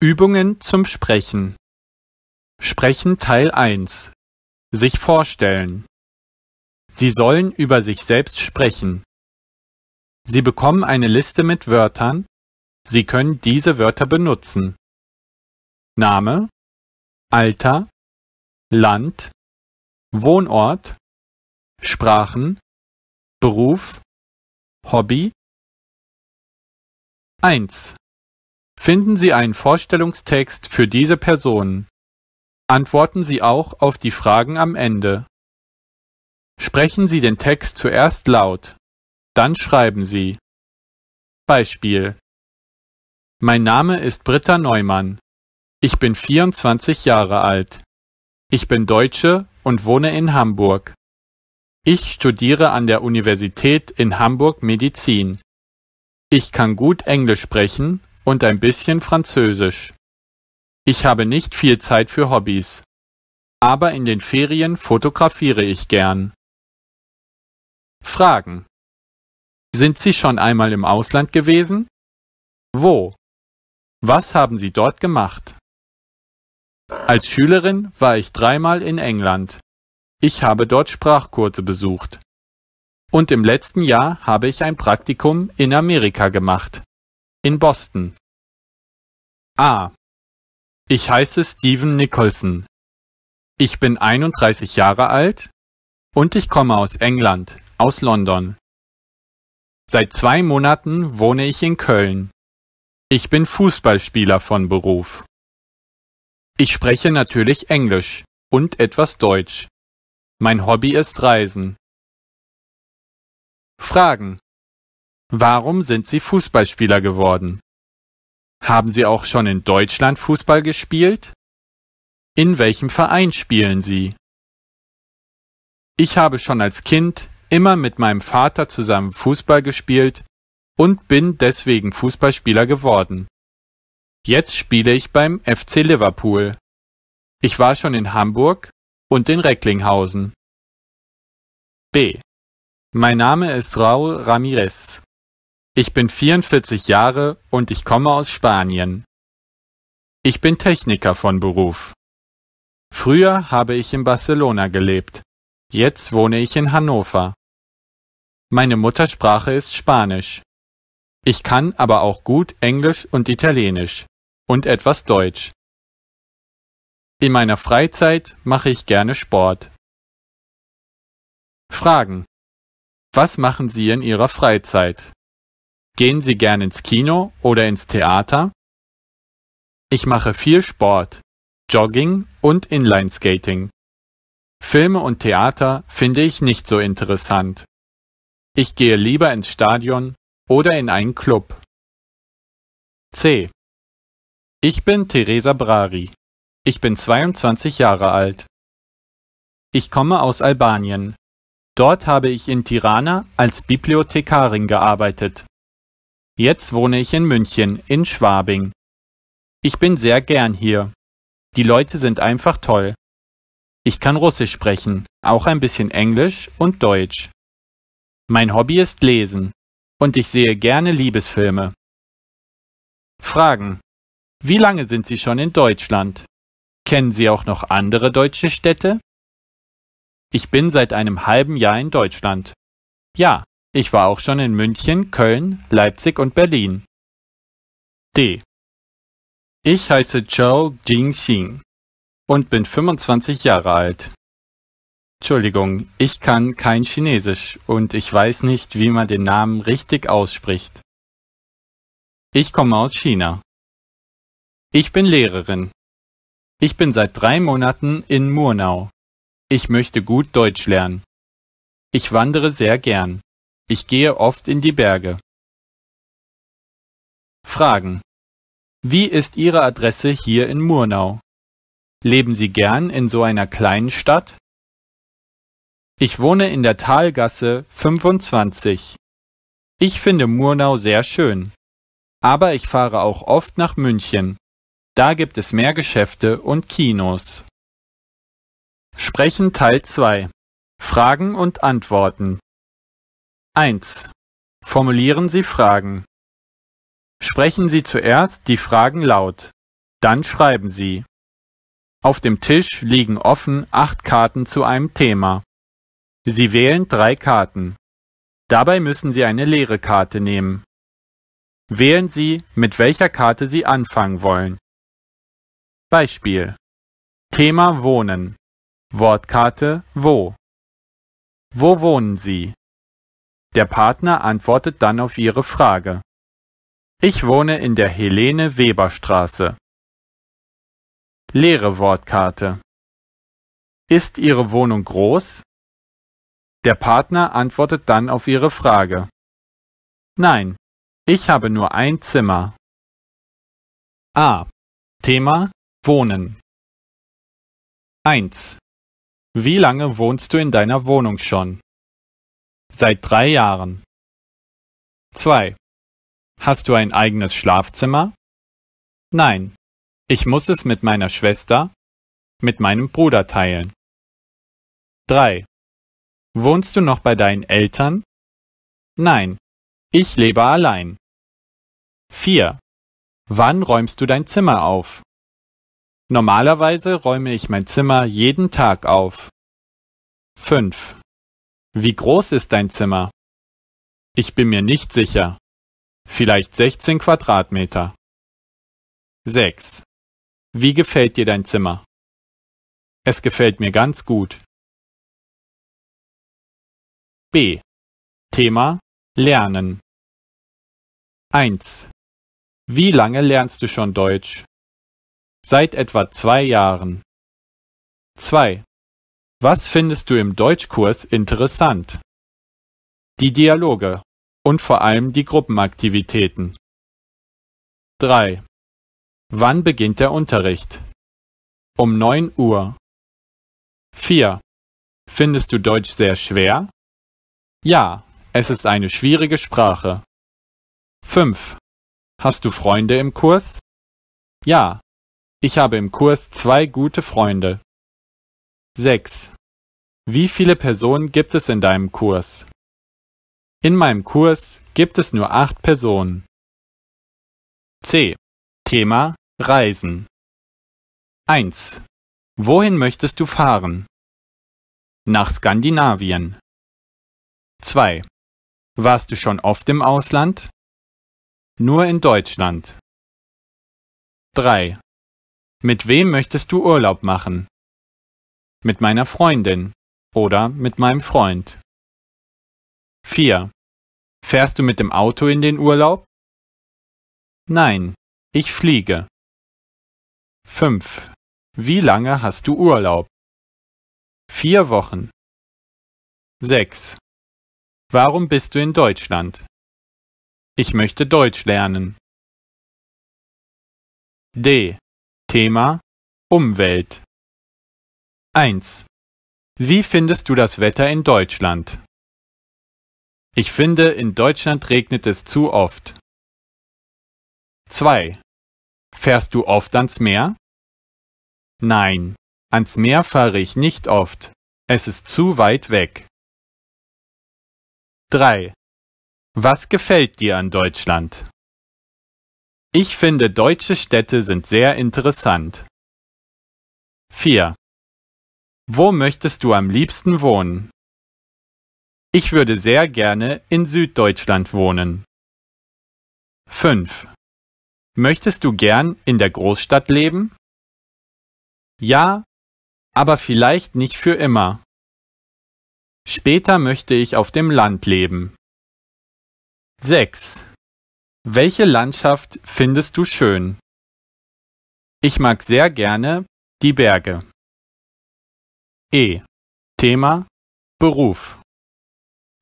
Übungen zum Sprechen. Sprechen Teil 1. Sich vorstellen. Sie sollen über sich selbst sprechen. Sie bekommen eine Liste mit Wörtern. Sie können diese Wörter benutzen. Name, Alter, Land, Wohnort, Sprachen, Beruf, Hobby. 1. Finden Sie einen Vorstellungstext für diese Personen. Antworten Sie auch auf die Fragen am Ende. Sprechen Sie den Text zuerst laut, dann schreiben Sie. Beispiel Mein Name ist Britta Neumann. Ich bin 24 Jahre alt. Ich bin Deutsche und wohne in Hamburg. Ich studiere an der Universität in Hamburg Medizin. Ich kann gut Englisch sprechen und ein bisschen Französisch. Ich habe nicht viel Zeit für Hobbys. Aber in den Ferien fotografiere ich gern. Fragen. Sind Sie schon einmal im Ausland gewesen? Wo? Was haben Sie dort gemacht? Als Schülerin war ich dreimal in England. Ich habe dort Sprachkurse besucht. Und im letzten Jahr habe ich ein Praktikum in Amerika gemacht in Boston. A. ich heiße Steven Nicholson. Ich bin 31 Jahre alt und ich komme aus England, aus London. Seit zwei Monaten wohne ich in Köln. Ich bin Fußballspieler von Beruf. Ich spreche natürlich Englisch und etwas Deutsch. Mein Hobby ist Reisen. Fragen. Warum sind Sie Fußballspieler geworden? Haben Sie auch schon in Deutschland Fußball gespielt? In welchem Verein spielen Sie? Ich habe schon als Kind immer mit meinem Vater zusammen Fußball gespielt und bin deswegen Fußballspieler geworden. Jetzt spiele ich beim FC Liverpool. Ich war schon in Hamburg und in Recklinghausen. B. Mein Name ist Raul Ramirez. Ich bin 44 Jahre und ich komme aus Spanien. Ich bin Techniker von Beruf. Früher habe ich in Barcelona gelebt. Jetzt wohne ich in Hannover. Meine Muttersprache ist Spanisch. Ich kann aber auch gut Englisch und Italienisch und etwas Deutsch. In meiner Freizeit mache ich gerne Sport. Fragen. Was machen Sie in Ihrer Freizeit? Gehen Sie gern ins Kino oder ins Theater? Ich mache viel Sport, Jogging und Inlineskating. Filme und Theater finde ich nicht so interessant. Ich gehe lieber ins Stadion oder in einen Club. C. Ich bin Teresa Brari. Ich bin 22 Jahre alt. Ich komme aus Albanien. Dort habe ich in Tirana als Bibliothekarin gearbeitet. Jetzt wohne ich in München, in Schwabing. Ich bin sehr gern hier. Die Leute sind einfach toll. Ich kann Russisch sprechen, auch ein bisschen Englisch und Deutsch. Mein Hobby ist Lesen und ich sehe gerne Liebesfilme. Fragen. Wie lange sind Sie schon in Deutschland? Kennen Sie auch noch andere deutsche Städte? Ich bin seit einem halben Jahr in Deutschland. Ja, ich war auch schon in München, Köln, Leipzig und Berlin. D. Ich heiße Zhou Jingxing und bin 25 Jahre alt. Entschuldigung, ich kann kein Chinesisch und ich weiß nicht, wie man den Namen richtig ausspricht. Ich komme aus China. Ich bin Lehrerin. Ich bin seit drei Monaten in Murnau. Ich möchte gut Deutsch lernen. Ich wandere sehr gern. Ich gehe oft in die Berge. Fragen. Wie ist Ihre Adresse hier in Murnau? Leben Sie gern in so einer kleinen Stadt? Ich wohne in der Talgasse 25. Ich finde Murnau sehr schön. Aber ich fahre auch oft nach München. Da gibt es mehr Geschäfte und Kinos. Sprechen Teil 2 Fragen und Antworten 1. Formulieren Sie Fragen. Sprechen Sie zuerst die Fragen laut, dann schreiben Sie. Auf dem Tisch liegen offen acht Karten zu einem Thema. Sie wählen drei Karten. Dabei müssen Sie eine leere Karte nehmen. Wählen Sie, mit welcher Karte Sie anfangen wollen. Beispiel Thema Wohnen Wortkarte Wo Wo wohnen Sie? Der Partner antwortet dann auf Ihre Frage. Ich wohne in der Helene-Weber-Straße. Leere Wortkarte. Ist Ihre Wohnung groß? Der Partner antwortet dann auf Ihre Frage. Nein, ich habe nur ein Zimmer. A. Thema Wohnen. 1. Wie lange wohnst du in deiner Wohnung schon? Seit drei Jahren. 2. Hast du ein eigenes Schlafzimmer? Nein. Ich muss es mit meiner Schwester, mit meinem Bruder teilen. 3. Wohnst du noch bei deinen Eltern? Nein. Ich lebe allein. 4. Wann räumst du dein Zimmer auf? Normalerweise räume ich mein Zimmer jeden Tag auf. 5. Wie groß ist dein Zimmer? Ich bin mir nicht sicher. Vielleicht 16 Quadratmeter. 6. Wie gefällt dir dein Zimmer? Es gefällt mir ganz gut. B. Thema Lernen. 1. Wie lange lernst du schon Deutsch? Seit etwa zwei Jahren. 2. Was findest du im Deutschkurs interessant? Die Dialoge und vor allem die Gruppenaktivitäten. 3. Wann beginnt der Unterricht? Um 9 Uhr. 4. Findest du Deutsch sehr schwer? Ja, es ist eine schwierige Sprache. 5. Hast du Freunde im Kurs? Ja, ich habe im Kurs zwei gute Freunde. 6. Wie viele Personen gibt es in deinem Kurs? In meinem Kurs gibt es nur acht Personen. C. Thema Reisen. 1. Wohin möchtest du fahren? Nach Skandinavien. 2. Warst du schon oft im Ausland? Nur in Deutschland. 3. Mit wem möchtest du Urlaub machen? mit meiner Freundin oder mit meinem Freund. 4. Fährst du mit dem Auto in den Urlaub? Nein, ich fliege. 5. Wie lange hast du Urlaub? Vier Wochen. 6. Warum bist du in Deutschland? Ich möchte Deutsch lernen. D. Thema Umwelt. 1. Wie findest du das Wetter in Deutschland? Ich finde, in Deutschland regnet es zu oft. 2. Fährst du oft ans Meer? Nein, ans Meer fahre ich nicht oft. Es ist zu weit weg. 3. Was gefällt dir an Deutschland? Ich finde, deutsche Städte sind sehr interessant. 4. Wo möchtest du am liebsten wohnen? Ich würde sehr gerne in Süddeutschland wohnen. 5. Möchtest du gern in der Großstadt leben? Ja, aber vielleicht nicht für immer. Später möchte ich auf dem Land leben. 6. Welche Landschaft findest du schön? Ich mag sehr gerne die Berge. E. Thema Beruf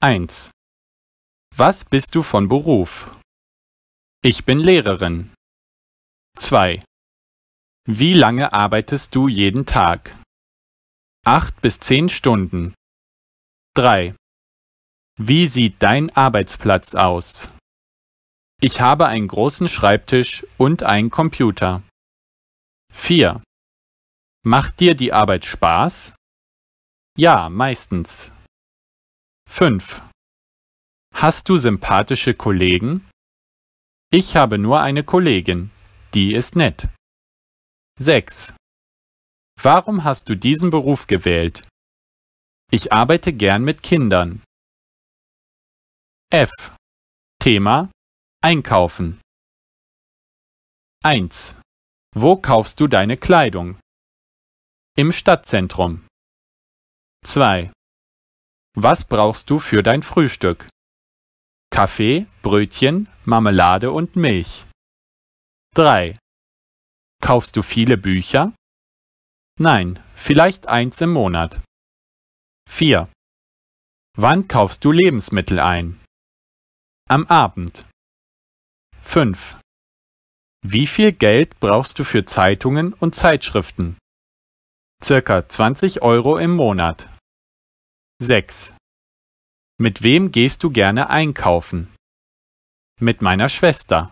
1. Was bist du von Beruf? Ich bin Lehrerin. 2. Wie lange arbeitest du jeden Tag? 8 bis 10 Stunden. 3. Wie sieht dein Arbeitsplatz aus? Ich habe einen großen Schreibtisch und einen Computer. 4. Macht dir die Arbeit Spaß? Ja, meistens. 5. Hast du sympathische Kollegen? Ich habe nur eine Kollegin. Die ist nett. 6. Warum hast du diesen Beruf gewählt? Ich arbeite gern mit Kindern. F. Thema Einkaufen. 1. Wo kaufst du deine Kleidung? Im Stadtzentrum. 2. Was brauchst du für dein Frühstück? Kaffee, Brötchen, Marmelade und Milch. 3. Kaufst du viele Bücher? Nein, vielleicht eins im Monat. 4. Wann kaufst du Lebensmittel ein? Am Abend. 5. Wie viel Geld brauchst du für Zeitungen und Zeitschriften? Circa 20 Euro im Monat. 6. Mit wem gehst du gerne einkaufen? Mit meiner Schwester.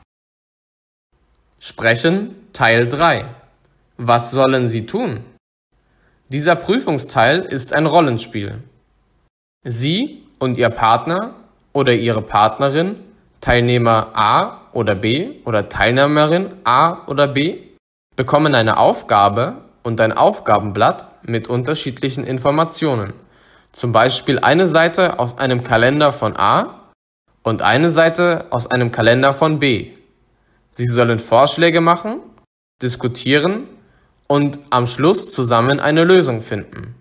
Sprechen Teil 3. Was sollen Sie tun? Dieser Prüfungsteil ist ein Rollenspiel. Sie und Ihr Partner oder Ihre Partnerin, Teilnehmer A oder B oder Teilnehmerin A oder B, bekommen eine Aufgabe und ein Aufgabenblatt mit unterschiedlichen Informationen zum Beispiel eine Seite aus einem Kalender von A und eine Seite aus einem Kalender von B. Sie sollen Vorschläge machen, diskutieren und am Schluss zusammen eine Lösung finden.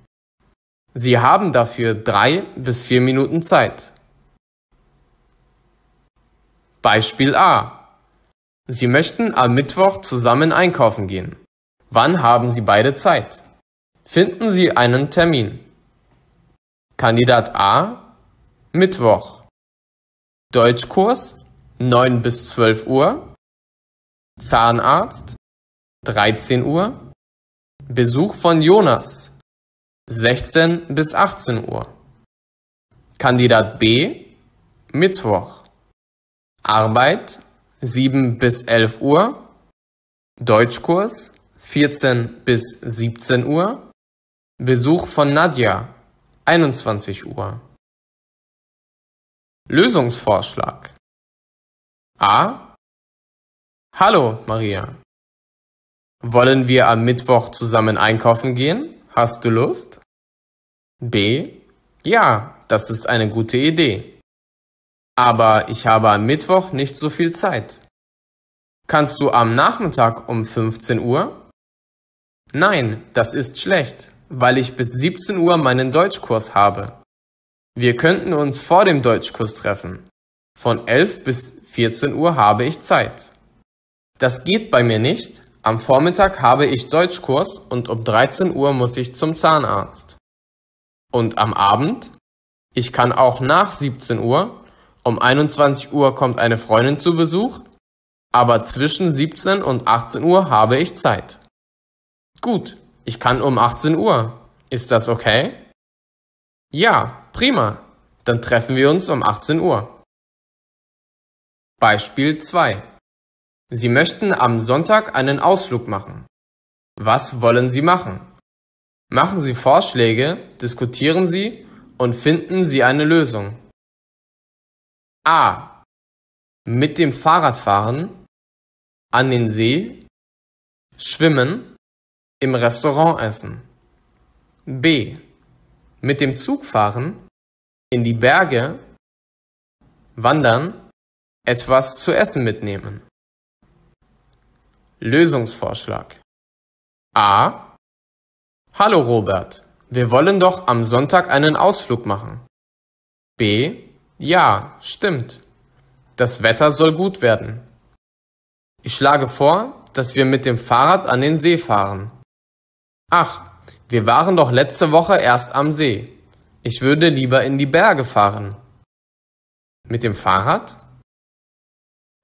Sie haben dafür drei bis vier Minuten Zeit. Beispiel A. Sie möchten am Mittwoch zusammen einkaufen gehen. Wann haben Sie beide Zeit? Finden Sie einen Termin. Kandidat A: Mittwoch: Deutschkurs (9 bis 12 Uhr) Zahnarzt (13 Uhr) Besuch von Jonas (16 bis 18 Uhr) Kandidat B: Mittwoch: Arbeit (7 bis 11 Uhr) Deutschkurs (14 bis 17 Uhr) Besuch von Nadja 21 Uhr Lösungsvorschlag A. Hallo, Maria. Wollen wir am Mittwoch zusammen einkaufen gehen? Hast du Lust? B. Ja, das ist eine gute Idee. Aber ich habe am Mittwoch nicht so viel Zeit. Kannst du am Nachmittag um 15 Uhr? Nein, das ist schlecht weil ich bis 17 Uhr meinen Deutschkurs habe. Wir könnten uns vor dem Deutschkurs treffen. Von 11 bis 14 Uhr habe ich Zeit. Das geht bei mir nicht. Am Vormittag habe ich Deutschkurs und um 13 Uhr muss ich zum Zahnarzt. Und am Abend? Ich kann auch nach 17 Uhr. Um 21 Uhr kommt eine Freundin zu Besuch. Aber zwischen 17 und 18 Uhr habe ich Zeit. Gut, ich kann um 18 Uhr. Ist das okay? Ja, prima. Dann treffen wir uns um 18 Uhr. Beispiel 2. Sie möchten am Sonntag einen Ausflug machen. Was wollen Sie machen? Machen Sie Vorschläge, diskutieren Sie und finden Sie eine Lösung. A. Mit dem Fahrrad fahren, an den See, schwimmen, im Restaurant essen. B. Mit dem Zug fahren, in die Berge, wandern, etwas zu essen mitnehmen. Lösungsvorschlag. A. Hallo Robert, wir wollen doch am Sonntag einen Ausflug machen. B. Ja, stimmt. Das Wetter soll gut werden. Ich schlage vor, dass wir mit dem Fahrrad an den See fahren. Ach, wir waren doch letzte Woche erst am See. Ich würde lieber in die Berge fahren. Mit dem Fahrrad?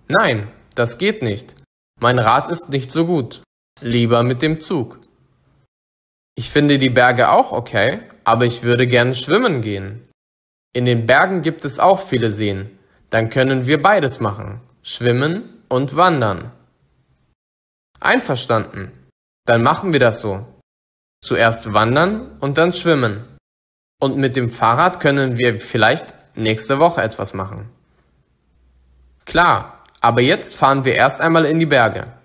Nein, das geht nicht. Mein Rad ist nicht so gut. Lieber mit dem Zug. Ich finde die Berge auch okay, aber ich würde gern schwimmen gehen. In den Bergen gibt es auch viele Seen. Dann können wir beides machen. Schwimmen und wandern. Einverstanden. Dann machen wir das so. Zuerst wandern und dann schwimmen. Und mit dem Fahrrad können wir vielleicht nächste Woche etwas machen. Klar, aber jetzt fahren wir erst einmal in die Berge.